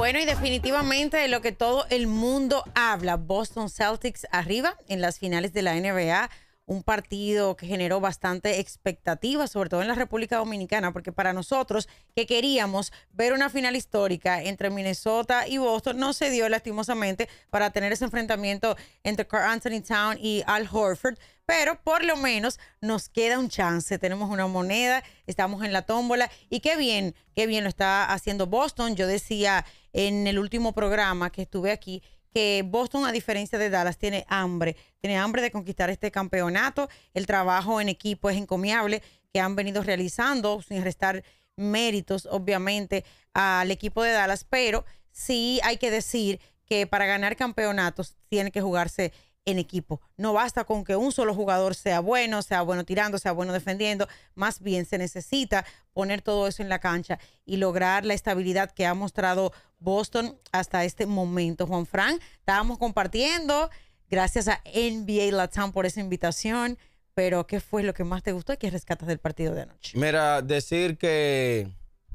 Bueno, y definitivamente de lo que todo el mundo habla, Boston Celtics arriba en las finales de la NBA, un partido que generó bastante expectativa, sobre todo en la República Dominicana, porque para nosotros que queríamos ver una final histórica entre Minnesota y Boston, no se dio lastimosamente para tener ese enfrentamiento entre Carl Anthony Town y Al Horford, pero por lo menos nos queda un chance. Tenemos una moneda, estamos en la tómbola y qué bien, qué bien lo está haciendo Boston. Yo decía en el último programa que estuve aquí que Boston, a diferencia de Dallas, tiene hambre, tiene hambre de conquistar este campeonato. El trabajo en equipo es encomiable que han venido realizando, sin restar méritos, obviamente, al equipo de Dallas, pero sí hay que decir que para ganar campeonatos tiene que jugarse en equipo. No basta con que un solo jugador sea bueno, sea bueno tirando, sea bueno defendiendo. Más bien se necesita poner todo eso en la cancha y lograr la estabilidad que ha mostrado Boston hasta este momento. Juan Fran, estábamos compartiendo. Gracias a NBA Latam por esa invitación. Pero, ¿qué fue lo que más te gustó y qué rescatas del partido de anoche? Mira, decir que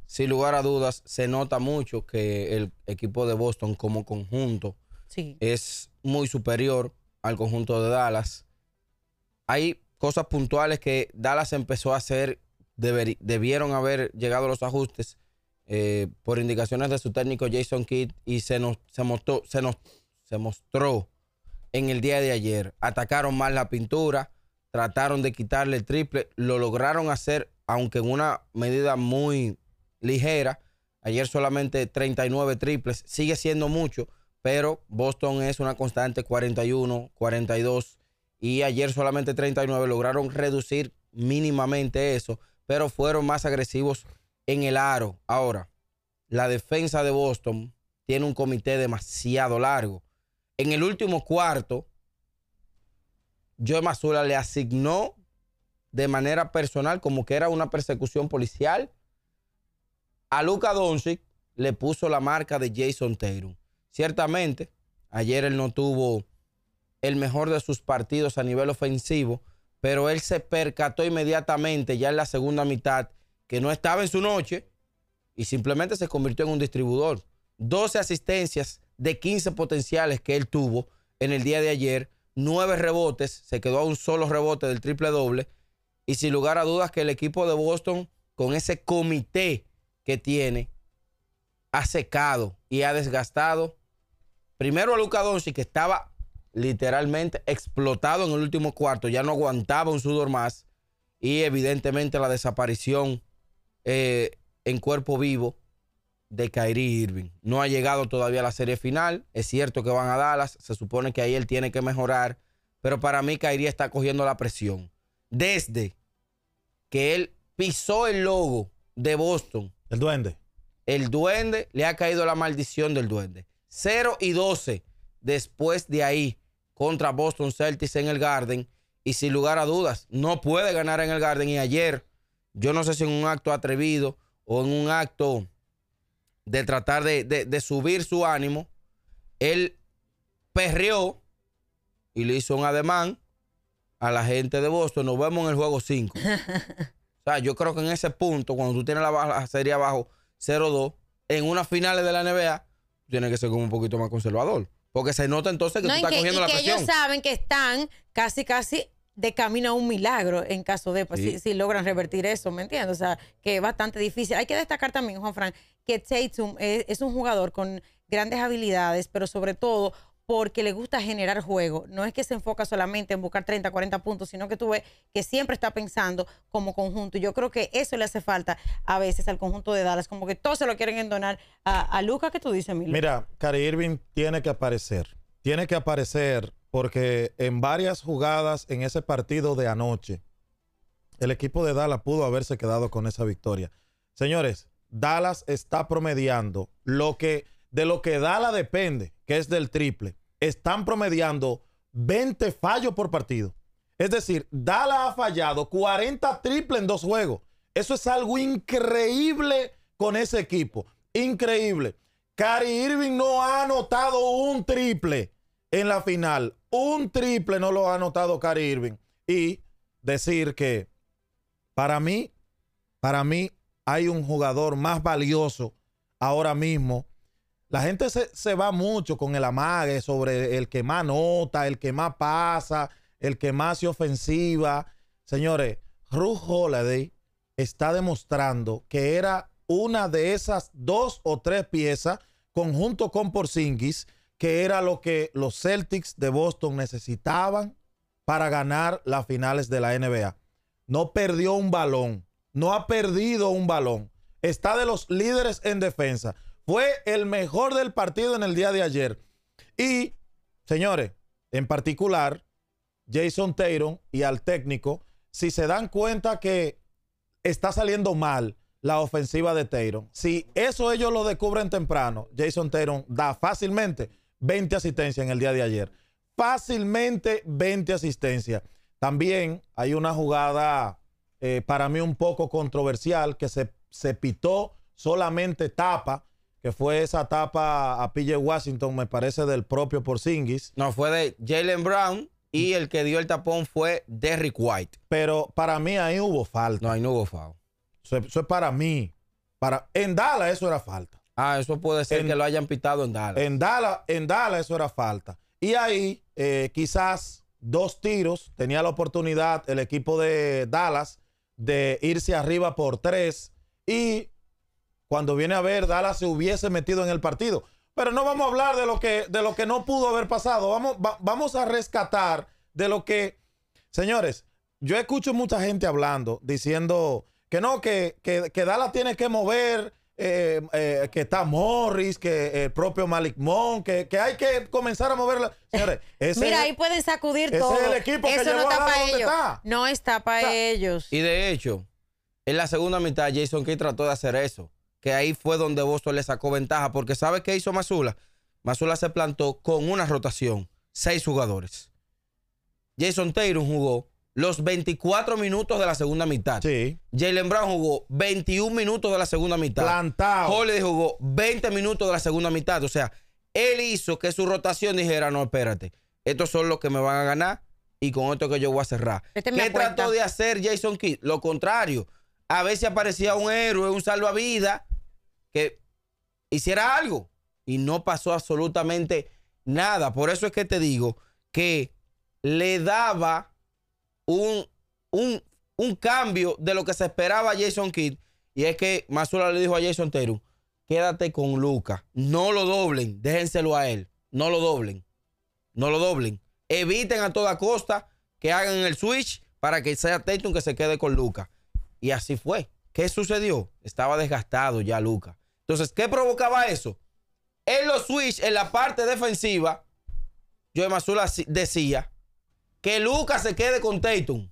sin lugar a dudas, se nota mucho que el equipo de Boston como conjunto sí. es muy superior al conjunto de Dallas. Hay cosas puntuales que Dallas empezó a hacer, debieron haber llegado los ajustes eh, por indicaciones de su técnico Jason Kidd y se nos, se, mostró, se, nos, se mostró en el día de ayer. Atacaron más la pintura, trataron de quitarle el triple, lo lograron hacer, aunque en una medida muy ligera. Ayer solamente 39 triples, sigue siendo mucho, pero Boston es una constante 41, 42 y ayer solamente 39. Lograron reducir mínimamente eso, pero fueron más agresivos en el aro. Ahora, la defensa de Boston tiene un comité demasiado largo. En el último cuarto, Joe Mazula le asignó de manera personal, como que era una persecución policial, a Luca Doncic le puso la marca de Jason Taylor. Ciertamente, ayer él no tuvo el mejor de sus partidos a nivel ofensivo, pero él se percató inmediatamente ya en la segunda mitad que no estaba en su noche y simplemente se convirtió en un distribuidor. 12 asistencias de 15 potenciales que él tuvo en el día de ayer, 9 rebotes, se quedó a un solo rebote del triple doble y sin lugar a dudas que el equipo de Boston con ese comité que tiene ha secado y ha desgastado Primero a Luca Doncic, que estaba literalmente explotado en el último cuarto, ya no aguantaba un sudor más. Y evidentemente la desaparición eh, en cuerpo vivo de Kyrie Irving. No ha llegado todavía a la serie final. Es cierto que van a Dallas. Se supone que ahí él tiene que mejorar. Pero para mí Kyrie está cogiendo la presión. Desde que él pisó el logo de Boston. El duende. El duende le ha caído la maldición del duende. 0 y 12 después de ahí contra Boston Celtics en el Garden. Y sin lugar a dudas, no puede ganar en el Garden. Y ayer, yo no sé si en un acto atrevido o en un acto de tratar de, subir su ánimo, él perrió y le hizo un ademán a la gente de Boston. Nos vemos en el juego 5. o sea, yo creo que en ese punto, cuando tú tienes la, serie abajo 0-2, en unas finales de la NBA, tiene que ser como un poquito más conservador. Porque se nota entonces que tú estás cogiendo y la que ellos saben que están casi, casi de camino a un milagro en caso de, pues, si, logran revertir eso, ¿me entiendes? O sea, que es bastante difícil. Hay que destacar también, Juan Fran, que Tatum es un jugador con grandes habilidades, pero sobre todo porque le gusta generar juego. No es que se enfoca solamente en buscar 30, 40 puntos, sino que tú ves que siempre está pensando como conjunto. Yo creo que eso le hace falta a veces al conjunto de Dallas, como que todos se lo quieren endonar a, a Lucas, que tú dices, Milo? Mira, Cari Irving tiene que aparecer. Tiene que aparecer porque en varias jugadas en ese partido de anoche, el equipo de Dallas pudo haberse quedado con esa victoria. Señores, Dallas está promediando lo que de lo que Dala depende, que es del triple, están promediando 20 fallos por partido. Es decir, Dala ha fallado 40 triples en dos juegos. Eso es algo increíble con ese equipo. Increíble. Cari Irving no ha anotado un triple en la final. Un triple no lo ha anotado Cari Irving. Y decir que para mí, para mí hay un jugador más valioso ahora mismo la gente se, va mucho con el amague sobre el que más nota, el que más pasa, el que más se ofensiva. Señores, Ruth Holiday está demostrando que era una de esas dos o tres piezas, conjunto con Porzingis, que era lo que los Celtics de Boston necesitaban para ganar las finales de la NBA. No perdió un balón, no ha perdido un balón. Está de los líderes en defensa fue el mejor del partido en el día de ayer. Y, señores, en particular, Jason Taylor y al técnico, si se dan cuenta que está saliendo mal la ofensiva de Taylor, si eso ellos lo descubren temprano, Jason Taylor da fácilmente 20 asistencias en el día de ayer. Fácilmente 20 asistencias. También hay una jugada eh, para mí un poco controversial que se, se pitó solamente tapa que fue esa tapa a PJ Washington, me parece, del propio Porzingis. No, fue de Jalen Brown y mm. el que dio el tapón fue Derrick White. Pero para mí ahí hubo falta. No, ahí no hubo falta. Eso, es para mí. Para, en Dallas eso era falta. Ah, eso puede ser que lo hayan pitado en Dallas. En Dallas, en Dallas eso era falta. Y ahí eh, quizás dos tiros tenía la oportunidad el equipo de Dallas de irse arriba por tres y cuando viene a ver, Dallas se hubiese metido en el partido. Pero no vamos a hablar de lo que, de lo que no pudo haber pasado. Vamos, vamos a rescatar de lo que. Señores, yo escucho mucha gente hablando, diciendo que no, que, que, Dallas tiene que mover, eh, eh, que está Morris, que eh, el propio Malik Monk, que, hay que comenzar a moverla. Señores, Mira, ahí pueden sacudir todo. el equipo Eso no está para ellos. No está para ellos. Y de hecho, en la segunda mitad, Jason Key trató de hacer eso que ahí fue donde Boston le sacó ventaja, porque ¿sabe qué hizo Masula? Masula se plantó con una rotación, seis jugadores. Jason Taylor jugó los 24 minutos de la segunda mitad. Sí. Jalen Brown jugó 21 minutos de la segunda mitad. Plantado. Holiday jugó 20 minutos de la segunda mitad. O sea, él hizo que su rotación dijera, no, espérate, estos son los que me van a ganar y con esto que yo voy a cerrar. ¿Qué trató de hacer Jason Kidd? Lo contrario. A veces aparecía un héroe, un salvavidas que hiciera algo y no pasó absolutamente nada. Por eso es que te digo que le daba un, cambio de lo que se esperaba Jason Kidd. Y es que Masula le dijo a Jason Teru, quédate con Luca, no lo doblen, déjenselo a él, no lo doblen, no lo doblen. Eviten a toda costa que hagan el switch para que sea Tatum que se quede con Luca. Y así fue. ¿Qué sucedió? Estaba desgastado ya Luca. Entonces, ¿qué provocaba eso? En los switch, en la parte defensiva, Joe Mazula decía que Lucas se quede con Tatum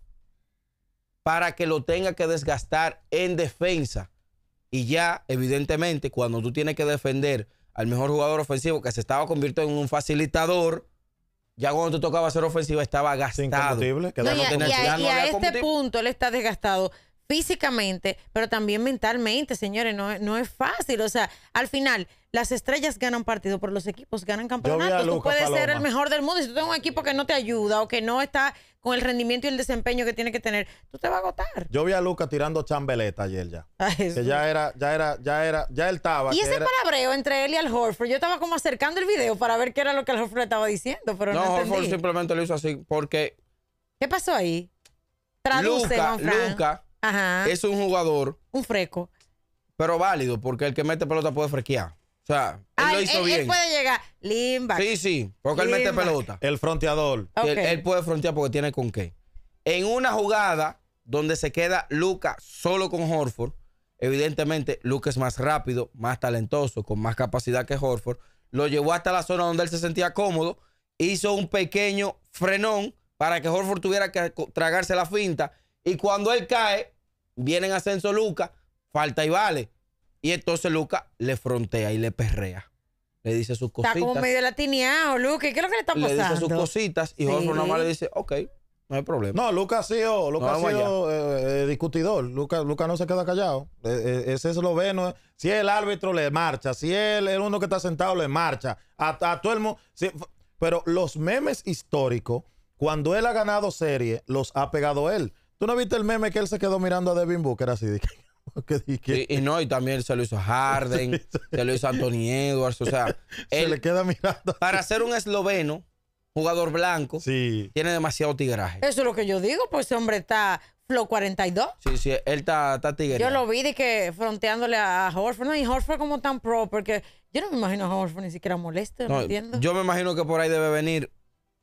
para que lo tenga que desgastar en defensa. Y ya, evidentemente, cuando tú tienes que defender al mejor jugador ofensivo que se estaba convirtiendo en un facilitador, ya cuando te tocaba ser ofensiva estaba gastado. y a, este punto él está desgastado físicamente, pero también mentalmente, señores, no, no es fácil. O sea, al final, las estrellas ganan partido, por los equipos ganan campeonatos. Tú puedes ser el mejor del mundo y si tú tienes un equipo que no te ayuda o que no está con el rendimiento y el desempeño que tiene que tener, tú te vas a agotar. Yo vi a luca tirando chambeleta ayer ya. que ya era, ya era, ya era, ya él estaba. Y ese palabreo entre él y Al Horford, yo estaba como acercando el video para ver qué era lo que Al Horford estaba diciendo, pero no, no simplemente lo hizo así porque... ¿Qué pasó ahí? Traduce, Luca, Luca es un jugador. Un freco. Pero válido, porque el que mete pelota puede frequear. O sea, él lo hizo bien. Él puede llegar. Limba. Sí, sí, porque él mete pelota. El fronteador. Él, él, puede frontear porque tiene con qué. En una jugada donde se queda Luca solo con Horford, evidentemente Luca es más rápido, más talentoso, con más capacidad que Horford. Lo llevó hasta la zona donde él se sentía cómodo, hizo un pequeño frenón para que Horford tuviera que tragarse la finta. Y cuando él cae, vienen a Censo Luca falta y vale. Y entonces Luca le frontea y le perrea. Le dice sus cositas. Está como medio latineado, Lucas. ¿Qué es lo que le está pasando? Le dice sus cositas y Jorge le dice, ok, no hay problema. No, Lucas ha sido, Luca eh, eh, discutidor. Lucas Luca no se queda callado. Eh, ese es lo bueno. Si el árbitro le marcha, si él el uno que está sentado le marcha, a, todo el mundo. pero los memes históricos, cuando él ha ganado serie, los ha pegado él. ¿Tú no viste el meme que él se quedó mirando a Devin Booker así? Y, no, y también se lo hizo Harden, se lo hizo Anthony Edwards, o sea... se le queda mirando. Para ser un esloveno, jugador blanco, tiene demasiado tigraje. Eso es lo que yo digo, pues ese hombre está Flow 42. Sí, sí, él está, está tigre. Yo lo vi de que fronteándole a, Horford. No, y Horford como tan pro, porque yo no me imagino a Horford ni siquiera molesto, no, entiendes? Yo me imagino que por ahí debe venir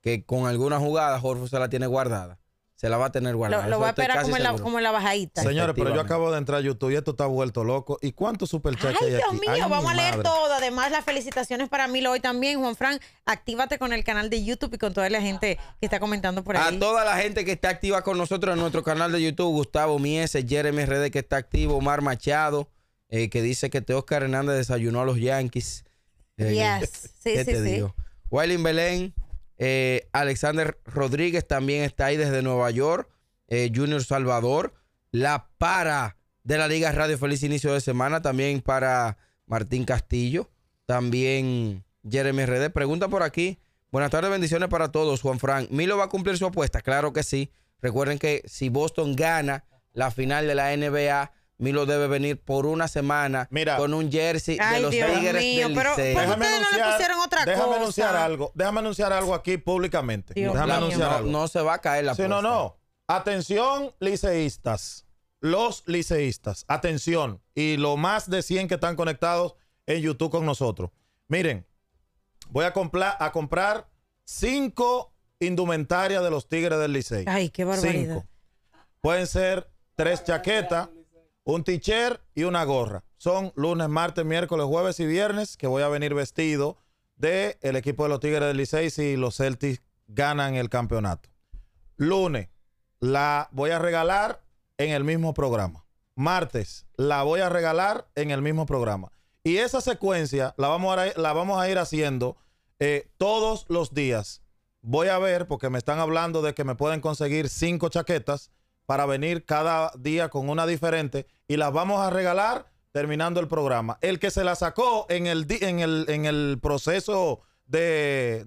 que con alguna jugada Horford se la tiene guardada se la va a tener guardada. Lo, lo va a esperar como en, la, bajadita. Señores, pero yo acabo de entrar a YouTube y esto está vuelto loco. ¿Y cuántos superchats hay Dios mío, vamos a leer todo. Además, las felicitaciones para Milo hoy también. Juan Fran, actívate con el canal de YouTube y con toda la gente que está comentando por ahí. A toda la gente que está activa con nosotros en nuestro canal de YouTube, Gustavo Mieses, Jeremy Rede que está activo, Omar Machado, eh, que dice que te Oscar Hernández desayunó a los Yankees. Eh, yes. Sí, sí, te sí. Belén, eh, Alexander Rodríguez también está ahí desde Nueva York. Eh, Junior Salvador. La para de la Liga Radio. Feliz inicio de semana. También para Martín Castillo. También Jeremy Rede. Pregunta por aquí. Buenas tardes, bendiciones para todos. Juan Frank. ¿Milo va a cumplir su apuesta? Claro que sí. Recuerden que si Boston gana la final de la NBA, Milo debe venir por una semana con un jersey de los Tigres del pero, Déjame ustedes anunciar, no le pusieron otra déjame Anunciar algo, déjame anunciar algo aquí públicamente. no, se va a caer la sí, No, no. Atención, liceístas. Los liceístas. Atención. Y lo más de 100 que están conectados en YouTube con nosotros. Miren, voy a, comprar, a comprar cinco indumentarias de los Tigres del Liceo. Ay, qué barbaridad. Pueden ser tres chaquetas un t-shirt y una gorra. Son lunes, martes, miércoles, jueves y viernes que voy a venir vestido del el equipo de los Tigres del Licey si los Celtics ganan el campeonato. Lunes la voy a regalar en el mismo programa. Martes la voy a regalar en el mismo programa. Y esa secuencia la vamos a, ir haciendo eh, todos los días. Voy a ver, porque me están hablando de que me pueden conseguir cinco chaquetas para venir cada día con una diferente y las vamos a regalar terminando el programa. El que se la sacó en el, en proceso del,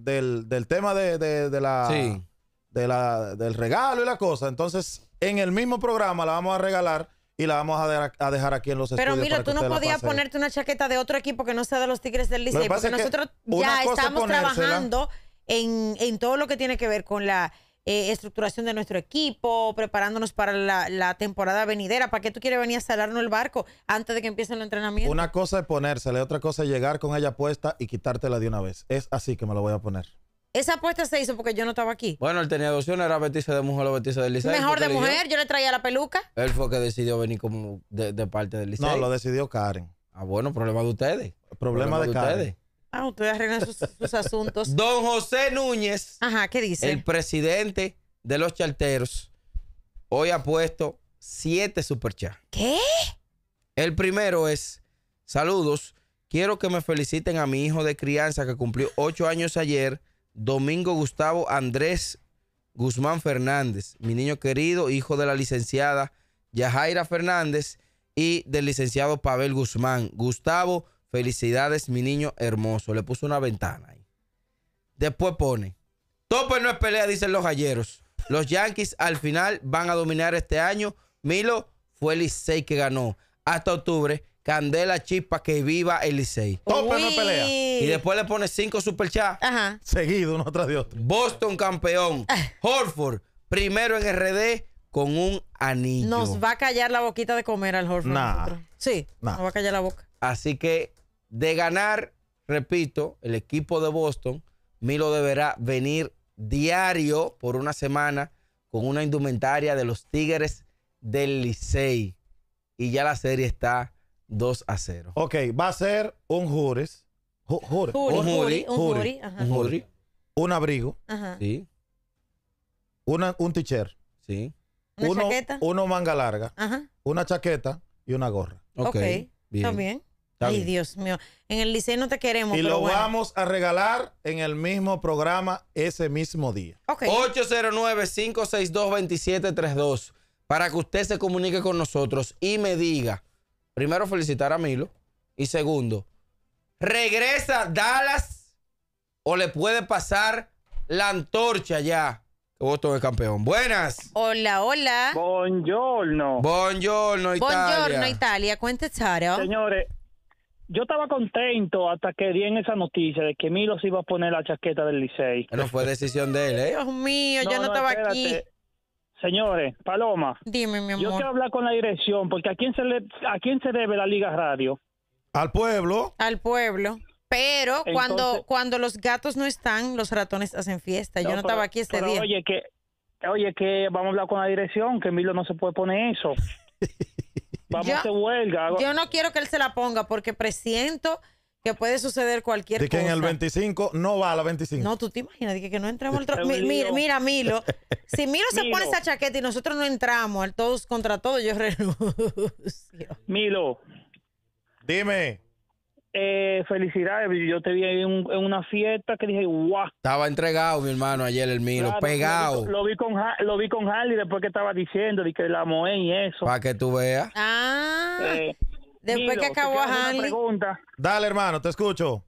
tema de, la, del regalo y la cosa, entonces en el mismo programa la vamos a regalar y la vamos a, dejar aquí en los Pero mira, tú no podías ponerte una chaqueta de otro equipo que no sea de los Tigres del Liceo, porque nosotros ya estamos trabajando en todo lo que tiene que ver con la eh, estructuración de nuestro equipo, preparándonos para la, temporada venidera. ¿Para qué tú quieres venir a salarnos el barco antes de que empiece el entrenamiento? Una cosa es ponérsela, otra cosa es llegar con ella puesta y quitártela de una vez. Es así que me lo voy a poner. Esa apuesta se hizo porque yo no estaba aquí. Bueno, él tenía dos opciones, era vestirse de mujer o vestirse de liceo Mejor de mujer, yo le traía la peluca. Él fue que decidió venir como de, parte del liceo No, lo decidió Karen. Ah, bueno, problema de ustedes. Problema, de, Karen. Ah, ustedes arreglan sus, asuntos. Don José Núñez. Ajá, ¿qué dice? El presidente de los charteros hoy ha puesto siete superchats. ¿Qué? El primero es, saludos, quiero que me feliciten a mi hijo de crianza que cumplió ocho años ayer, Domingo Gustavo Andrés Guzmán Fernández, mi niño querido, hijo de la licenciada Yajaira Fernández y del licenciado Pavel Guzmán. Gustavo, Felicidades, mi niño hermoso. Le puso una ventana ahí. Después pone, tope no es pelea, dicen los galleros. Los Yankees al final van a dominar este año. Milo fue el Licey que ganó. Hasta octubre, Candela Chispa, que viva el I-6. no es pelea. Y después le pone cinco superchats. Ajá. Seguido uno tras de otro. Boston campeón. Ah. Horford, primero en RD con un anillo. Nos va a callar la boquita de comer al Horford. Nah. Sí, nos va a callar la boca. Así que de ganar, repito, el equipo de Boston, Milo deberá venir diario por una semana con una indumentaria de los Tigres del Licey. Y ya la serie está 2 a 0. Ok, va a ser un jures. un jury, un un, abrigo. Ajá. Sí. un t-shirt. Sí. Una chaqueta. Uno manga larga. Ajá. Una chaqueta y una gorra. Ok. okay. Bien. Está Ay, Dios mío. En el liceo no te queremos. Y lo vamos a regalar en el mismo programa ese mismo día. 809-562-2732. Para que usted se comunique con nosotros y me diga, primero felicitar a Milo y segundo, ¿regresa Dallas o le puede pasar la antorcha ya? Voto de campeón. Buenas. Hola, hola. Buongiorno. Buongiorno, Italia. Buongiorno, Italia. Cuente, Charo. Señores, yo estaba contento hasta que di en esa noticia de que Milo se iba a poner la chaqueta del Licey. No fue decisión de él, ¿eh? Dios mío, yo no, estaba aquí. Señores, Paloma. Dime, mi amor. Yo quiero hablar con la dirección, porque ¿a quién se, le, a quién se debe la Liga Radio? Al pueblo. Al pueblo. Pero cuando, cuando los gatos no están, los ratones hacen fiesta. yo no estaba aquí este día. Oye, que, oye, que vamos a hablar con la dirección, que Milo no se puede poner eso. vamos yo, a huelga. Yo no quiero que él se la ponga porque presiento que puede suceder cualquier cosa. De que en el 25 no va a la 25. No, tú te imaginas, que, que no entramos mira, Milo. Si Milo, se pone esa chaqueta y nosotros no entramos al todos contra todos, yo renuncio. Milo. Dime eh, felicidades. Yo te vi en, en, una fiesta que dije, guau. Estaba entregado, mi hermano, ayer el mío, pegado. Lo vi, con, lo vi con Harley después que estaba diciendo, de que la moé y eso. Para que tú veas. Ah. Eh, después que acabó Harley. Pregunta. Dale, hermano, te escucho.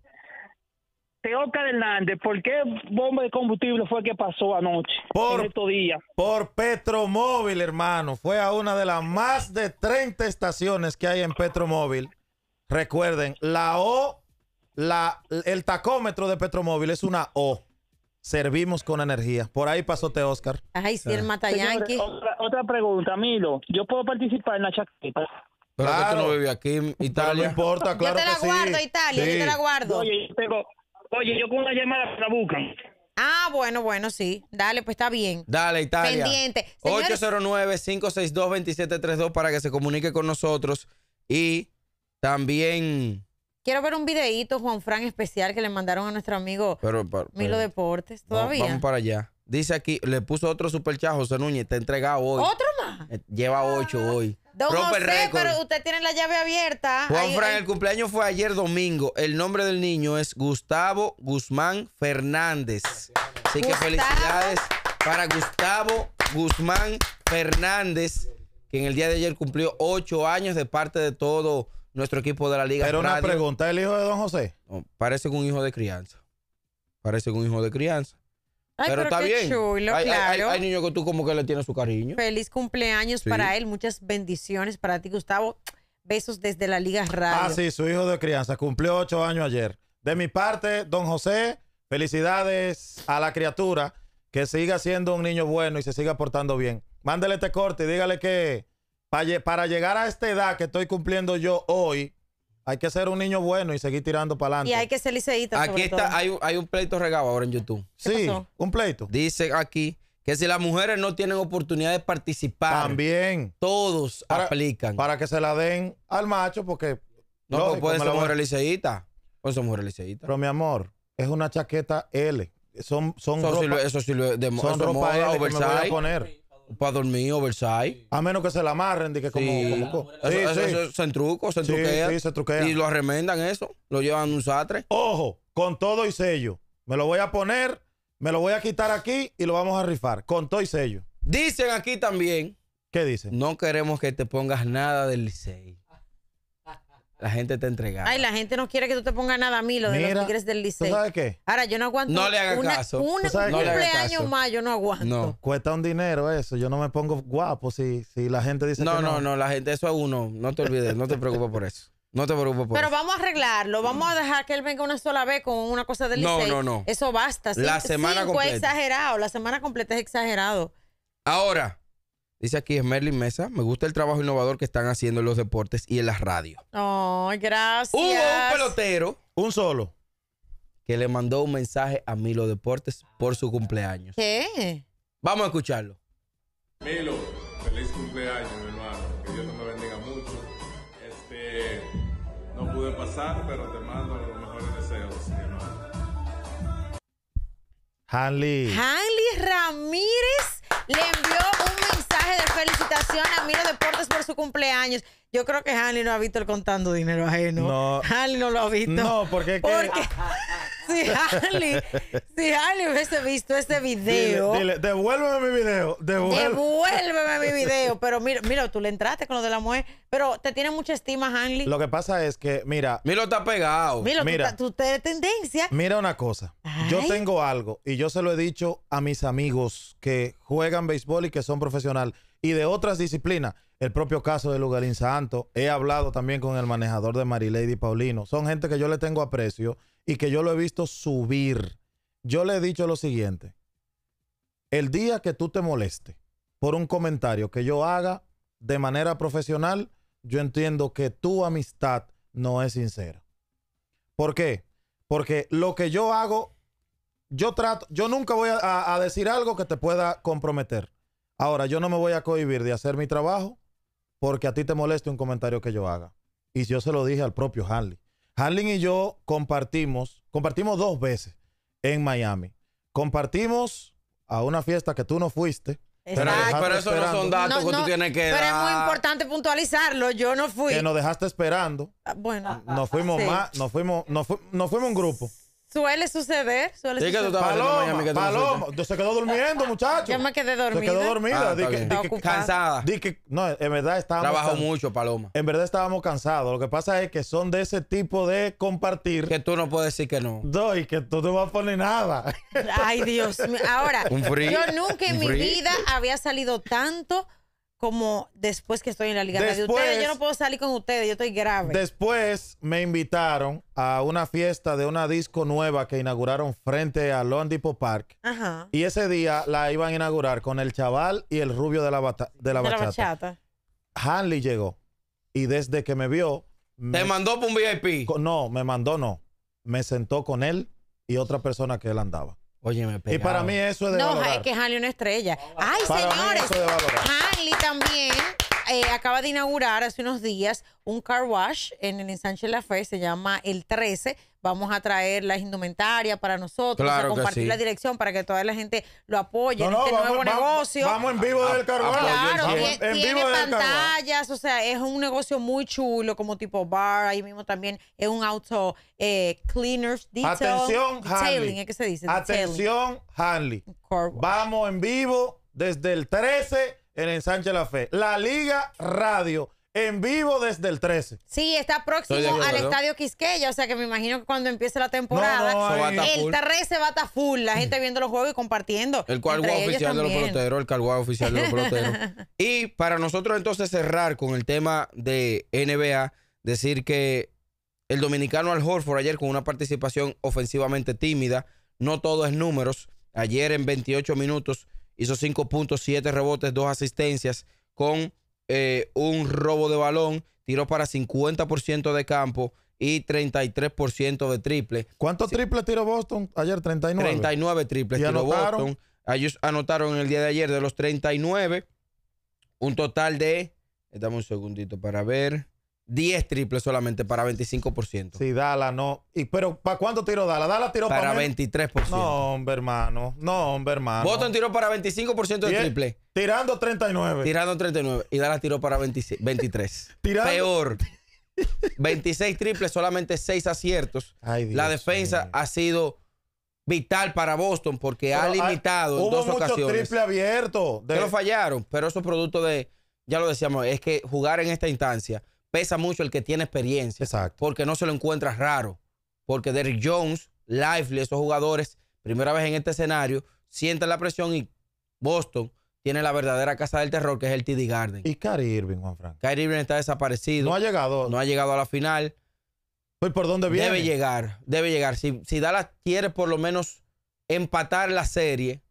Teócar Hernández, ¿por qué bomba de combustible fue que pasó anoche? Por, en estos días? por Petromóvil, hermano. Fue a una de las más de 30 estaciones que hay en Petromóvil Recuerden, la O, la, el tacómetro de Petromóvil es una O. Servimos con energía. Por ahí te, Oscar. Ay, sí, el ah. matayanqui. Otra, pregunta, Milo. ¿Yo puedo participar en la chaqueta? Pero no vives aquí Italia. importa, claro Yo te la guardo, Italia, te la guardo. Oye, oye, yo con una llamada buscan. Ah, bueno, bueno, sí. Dale, pues está bien. Dale, Italia. Pendiente. 809-562-2732 para que se comunique con nosotros y también. Quiero ver un videíto, Juan Fran, especial que le mandaron a nuestro amigo Milo Deportes. Todavía. Vamos para allá. Dice aquí, le puso otro superchat, José Núñez, te entregado hoy. ¿Otro más? Eh, lleva ocho ah. hoy. Don José, pero usted tiene la llave abierta. Juan Fran, el cumpleaños fue ayer domingo. El nombre del niño es Gustavo Guzmán Fernández. Así que felicidades para Gustavo Guzmán Fernández, que en el día de ayer cumplió ocho años de parte de todo nuestro equipo de la Liga Pero una pregunta, ¿el hijo de Don José? Parece un hijo de crianza. Parece un hijo de crianza. pero, está bien. hay, claro. hay, niños que tú como que le tienes su cariño. Feliz cumpleaños para él. Muchas bendiciones para ti, Gustavo. Besos desde la Liga Radio. Ah, sí, su hijo de crianza. Cumplió ocho años ayer. De mi parte, don José, felicidades a la criatura. Que siga siendo un niño bueno y se siga portando bien. Mándele este corte y dígale que para llegar a esta edad que estoy cumpliendo yo hoy, hay que ser un niño bueno y seguir tirando para adelante. Y hay que ser liceíta. Aquí está, Hay, un, pleito regado ahora en YouTube. Sí, un pleito. Dice aquí que si las mujeres no tienen oportunidad de participar, también todos aplican. Para que se la den al macho, porque. No, pues puede ser mujer liceíta. ser Pero mi amor, es una chaqueta L. Son, son ropa, son ropa voy a poner para dormir oversize. A menos que se la amarren, de que como, sí. se truco, se truquea, Y lo arremendan eso, lo llevan un sastre. Ojo, con todo y sello. Me lo voy a poner, me lo voy a quitar aquí y lo vamos a rifar, con todo y sello. Dicen aquí también. ¿Qué dicen? No queremos que te pongas nada del Licey. La gente te entrega Ay, la gente no quiere que tú te pongas nada a mí, lo de los tigres del liceo. ¿Tú sabes qué? Ahora, yo no aguanto. No le hagas caso. Un cumpleaños más, yo no aguanto. No. Cuesta un dinero eso. Yo no me pongo guapo si, si la gente dice no, no. No, la gente, eso es uno. No te olvides, no te preocupes por eso. No te preocupes por eso. Pero vamos a arreglarlo. Vamos a dejar que él venga una sola vez con una cosa del liceo. No, no, no. Eso basta. La semana completa. es exagerado. La semana completa es exagerado. Ahora, Dice aquí es Merlin Mesa. Me gusta el trabajo innovador que están haciendo en los deportes y en las radios. oh, gracias. Hubo un pelotero. Un solo. Que le mandó un mensaje a Milo Deportes por su cumpleaños. ¿Qué? Vamos a escucharlo. Milo, feliz cumpleaños, mi hermano. Que Dios te bendiga mucho. Este, no pude pasar, pero te mando los mejores deseos, mi hermano. Hanley. Hanley Ramírez le envió un de felicitación a Miro Deportes por su cumpleaños. Yo creo que Hanley no ha visto el contando dinero ajeno. No. Hanley no lo ha visto. No, porque. Porque... Ah, ah, ah si Hanley si hubiese visto este video. Dile, devuélveme mi video. Devuélveme. mi video. Pero mira, mira, tú le entraste con lo de la mujer. Pero te tiene mucha estima, Hanley Lo que pasa es que, mira. Milo está pegado. Milo, mira, tú, te tendencia. Mira una cosa. Yo tengo algo y yo se lo he dicho a mis amigos que juegan béisbol y que son profesional y de otras disciplinas. El propio caso de Lugarín Santo. He hablado también con el manejador de Marilady Paulino. Son gente que yo le tengo aprecio y que yo lo he visto subir. Yo le he dicho lo siguiente, el día que tú te moleste por un comentario que yo haga de manera profesional, yo entiendo que tu amistad no es sincera. ¿Por qué? Porque lo que yo hago, yo trato, yo nunca voy a, a decir algo que te pueda comprometer. Ahora, yo no me voy a cohibir de hacer mi trabajo porque a ti te moleste un comentario que yo haga. Y yo se lo dije al propio Hanley. Harling y yo compartimos, compartimos dos veces en Miami. Compartimos a una fiesta que tú no fuiste. Pero, eso no son datos que tú tienes que Pero es muy importante puntualizarlo. Yo no fui. Que nos dejaste esperando. Ah, bueno. Nos fuimos ah, más, nos fuimos, nos, fuimos un grupo. Suele suceder, suele suceder. Paloma, que Paloma, se quedó durmiendo, ah, muchacho. Yo me quedé dormida. Se quedó dormida. Ah, cansada. Di que, no, en verdad estábamos... Trabajó mucho, Paloma. En verdad estábamos cansados. Lo que pasa es que son de ese tipo de compartir... Que tú no puedes decir que no. No, y que tú no vas a poner nada. Ay, Dios mío. Ahora, yo nunca en mi vida había salido tanto como después que estoy en la liga. ustedes, yo no puedo salir con ustedes, yo estoy grave. Después me invitaron a una fiesta de una disco nueva que inauguraron frente a Depot Park. Ajá. Y ese día la iban a inaugurar con el chaval y el rubio de la, bata, de la bachata. Hanley llegó y desde que me vio... Me, mandó por un VIP? No, me mandó no. Me sentó con él y otra persona que él andaba. Oye, me pegaba. Y para mí eso es de No, valorar. hay que Hanley una estrella. Ay, Para mí eso es de valorar. Hanley también eh, acaba de inaugurar hace unos días un car wash en el ensanche La Fe, se llama El 13. Vamos a traer las indumentarias para nosotros, a compartir la dirección para que toda la gente lo apoye no, en este nuevo negocio. Vamos en vivo del car wash. Claro, tiene, en pantallas, o sea, es un negocio muy chulo, como tipo bar, ahí mismo también es un auto eh, cleaners, detail, Atención, se dice? Atención, Hanley. Vamos en vivo desde el 13 en Ensanche La Fe. La Liga Radio en vivo desde el 13. Sí, está próximo al Estadio Quisqueya, o sea que me imagino que cuando empiece la temporada, el 13 va a estar full, la gente viendo los juegos y compartiendo. El cual oficial de los peloteros, el oficial de los peloteros. y para nosotros entonces cerrar con el tema de NBA, decir que el dominicano Al Horford ayer con una participación ofensivamente tímida, no todo es números, ayer en 28 minutos hizo 5.7 rebotes, 2 asistencias, con eh, un robo de balón, tiró para 50% de campo y 33% de triple. ¿Cuántos triples tiró Boston ayer? 39. 39 triples tiró Boston. Ah, ellos anotaron el día de ayer de los 39, un total de, dame un segundito para ver, 10 triples solamente para 25%. Sí, Dala no. ¿Y, pero ¿para cuánto tiró Dala? Dala tiró para, para 23%. No, hombre, hermano. No, hombre, hermano. Boston tiró para 25% de triple. Tirando 39. Tirando 39. Y Dala tiró para 23. Peor. 26 triples, solamente 6 aciertos. Ay, Dios la defensa ha sido vital para Boston porque ha limitado en dos ocasiones. triple abierto. De... Que lo fallaron, pero eso es producto de, ya lo decíamos, es que jugar en esta instancia pesa mucho el que tiene experiencia. Exacto. Porque no se lo encuentra raro. Porque Derrick Jones, Lively, esos jugadores, primera vez en este escenario, sienten la presión y Boston tiene la verdadera casa del terror, que es el TD Garden. Y Kyrie Irving, Juan Frank. Kyrie Irving está desaparecido. No ha llegado. No ha llegado a la final. Pues, por dónde viene? Debe llegar, debe llegar. Si, Dallas quiere por lo menos empatar la serie,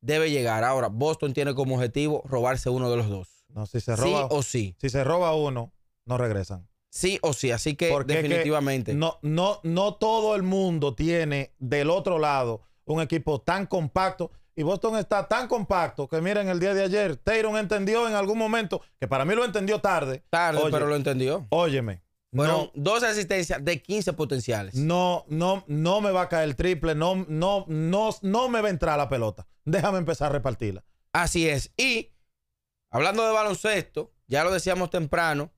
debe llegar. Ahora, Boston tiene como objetivo robarse uno de los dos. No, si se roba. Sí o sí. Si se roba uno, no regresan. Sí o sí, así que definitivamente. no, no, no todo el mundo tiene del otro lado un equipo tan compacto. Y Boston está tan compacto que miren el día de ayer, Tayron entendió en algún momento, que para mí lo entendió tarde. Tarde, pero lo entendió. Óyeme. Bueno, 12 dos asistencias de 15 potenciales. No, no, no me va a caer el triple, no, no, no, no me va a entrar la pelota. Déjame empezar a repartirla. Así es. Y hablando de baloncesto, ya lo decíamos temprano,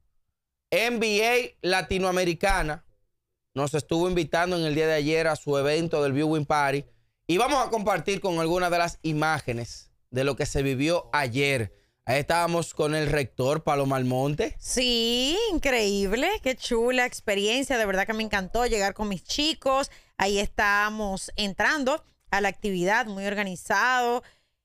NBA Latinoamericana nos estuvo invitando en el día de ayer a su evento del Viewing Party y vamos a compartir con algunas de las imágenes de lo que se vivió ayer. Ahí estábamos con el rector Paloma Almonte. Sí, increíble, qué chula experiencia, de verdad que me encantó llegar con mis chicos. Ahí estábamos entrando a la actividad, muy organizado,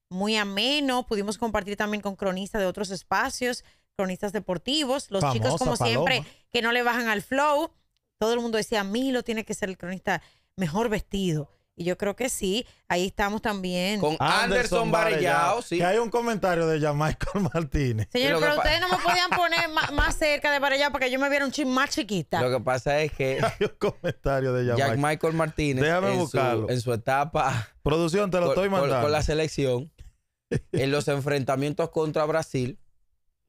muy ameno. Pudimos compartir también con cronistas de otros espacios cronistas deportivos, los chicos como siempre que no le bajan al flow. Todo el mundo decía, Milo tiene que ser el cronista mejor vestido. Y yo creo que sí, ahí estamos también. Con Anderson, Barellao hay un comentario de Michael Martínez. Señor, pero ustedes no me podían poner más, cerca de Varellao para que yo me viera un chin más chiquita. Lo que pasa es que. hay comentario de Michael Martínez. Déjame en buscarlo. Su, en su etapa. Producción, te lo estoy mandando. con la selección. en los enfrentamientos contra Brasil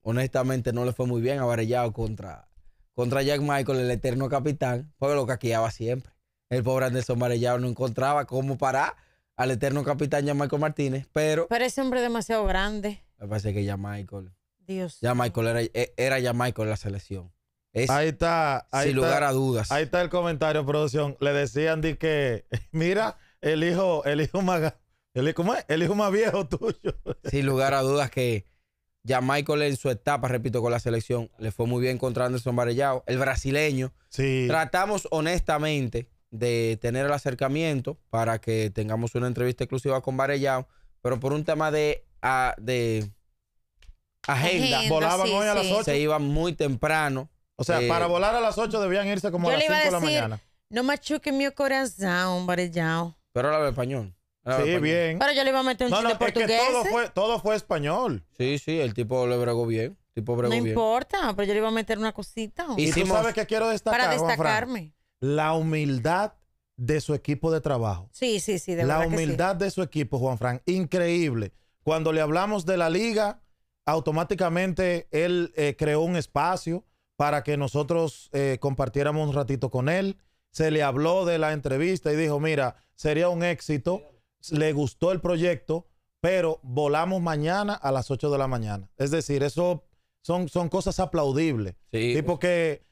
honestamente no le fue muy bien a Varellado contra, contra Jack Michael, el eterno capitán, Fue lo que caqueaba siempre. El pobre Anderson Varellado no encontraba cómo parar al eterno capitán Jack Michael Martínez, pero... Pero ese hombre demasiado grande. Me parece que ya Michael... Dios. Ya Michael era, eh, era ya Michael la selección. ahí está. sin lugar a dudas. Ahí está el comentario, producción. Le decían de que, mira, el hijo, el hijo más... el hijo más viejo tuyo. Sin lugar a dudas que ya Michael en su etapa, repito, con la selección, le fue muy bien contra Anderson Varellao, el brasileño. Sí. Tratamos honestamente de tener el acercamiento para que tengamos una entrevista exclusiva con Varellao, pero por un tema de, ah, agenda. Volaban hoy a las 8. Se iban muy temprano. O sea, para eh, volar a las 8 debían irse como a las 5 de la mañana. No machuque mi corazón, Varellao. Pero hablaba español. Ah, sí, bien. Pero yo le iba a meter un no, no, Que todo, fue, todo fue español. Sí, sí, el tipo le bregó bien. Tipo no importa, pero yo le iba a meter una cosita. Y tú sabes que quiero destacar. Para destacarme. la humildad de su equipo de trabajo. Sí, sí, sí, de La humildad de su equipo, Juan Fran. Increíble. Cuando le hablamos de la liga, automáticamente él eh, creó un espacio para que nosotros eh, compartiéramos un ratito con él. Se le habló de la entrevista y dijo, mira, sería un éxito le gustó el proyecto, pero volamos mañana a las 8 de la mañana. Es decir, eso son, son cosas aplaudibles. y pues. porque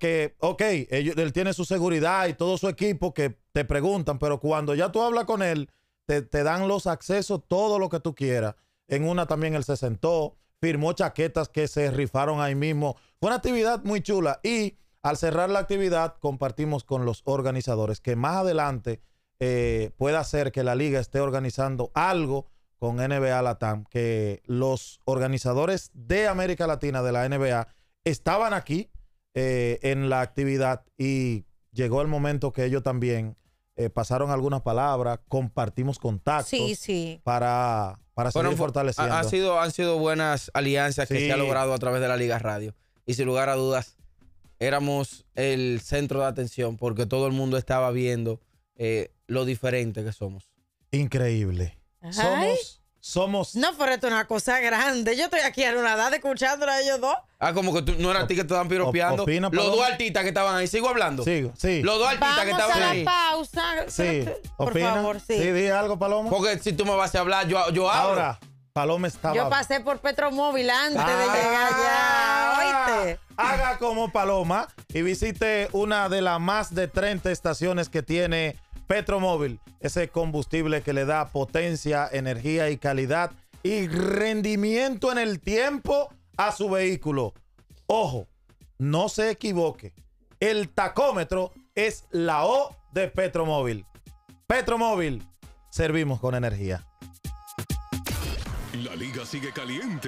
que, ok, él, tiene su seguridad y todo su equipo que te preguntan, pero cuando ya tú hablas con él, te, te dan los accesos, todo lo que tú quieras. En una también él se sentó, firmó chaquetas que se rifaron ahí mismo. Fue una actividad muy chula y al cerrar la actividad compartimos con los organizadores que más adelante eh, pueda ser que la liga esté organizando algo con NBA Latam, que los organizadores de América Latina de la NBA estaban aquí eh, en la actividad y llegó el momento que ellos también eh, pasaron algunas palabras, compartimos contactos para, para seguir fortaleciendo. sido, han sido buenas alianzas que se ha logrado a través de la Liga Radio y sin lugar a dudas éramos el centro de atención porque todo el mundo estaba viendo eh, lo diferente que somos. Increíble. Somos. Somos. No, pero esto es una cosa grande. Yo estoy aquí a una edad escuchándola a ellos dos. Ah, como que tú, no era a ti que te estaban piropeando. Los dos artistas que estaban ahí. Sigo hablando. Sigo, sí. Los dos artistas que estaban a la pausa. Sí. Por Opina. favor, sí. Sí, di algo, Paloma. Porque si tú me vas a hablar, yo, yo Ahora, Paloma estaba. Yo pasé por Petromóvil antes de ah, llegar allá. ¿Oíste? Haga como Paloma y visite una de las más de 30 estaciones que tiene Petromóvil, ese combustible que le da potencia, energía y calidad y rendimiento en el tiempo a su vehículo. Ojo, no se equivoque. El tacómetro es la O de Petromóvil. Petromóvil, servimos con energía. La liga sigue caliente.